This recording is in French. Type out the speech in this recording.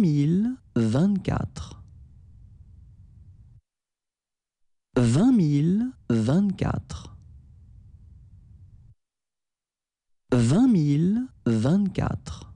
mille24ving mille24ving mille 24 ving mille 24 ving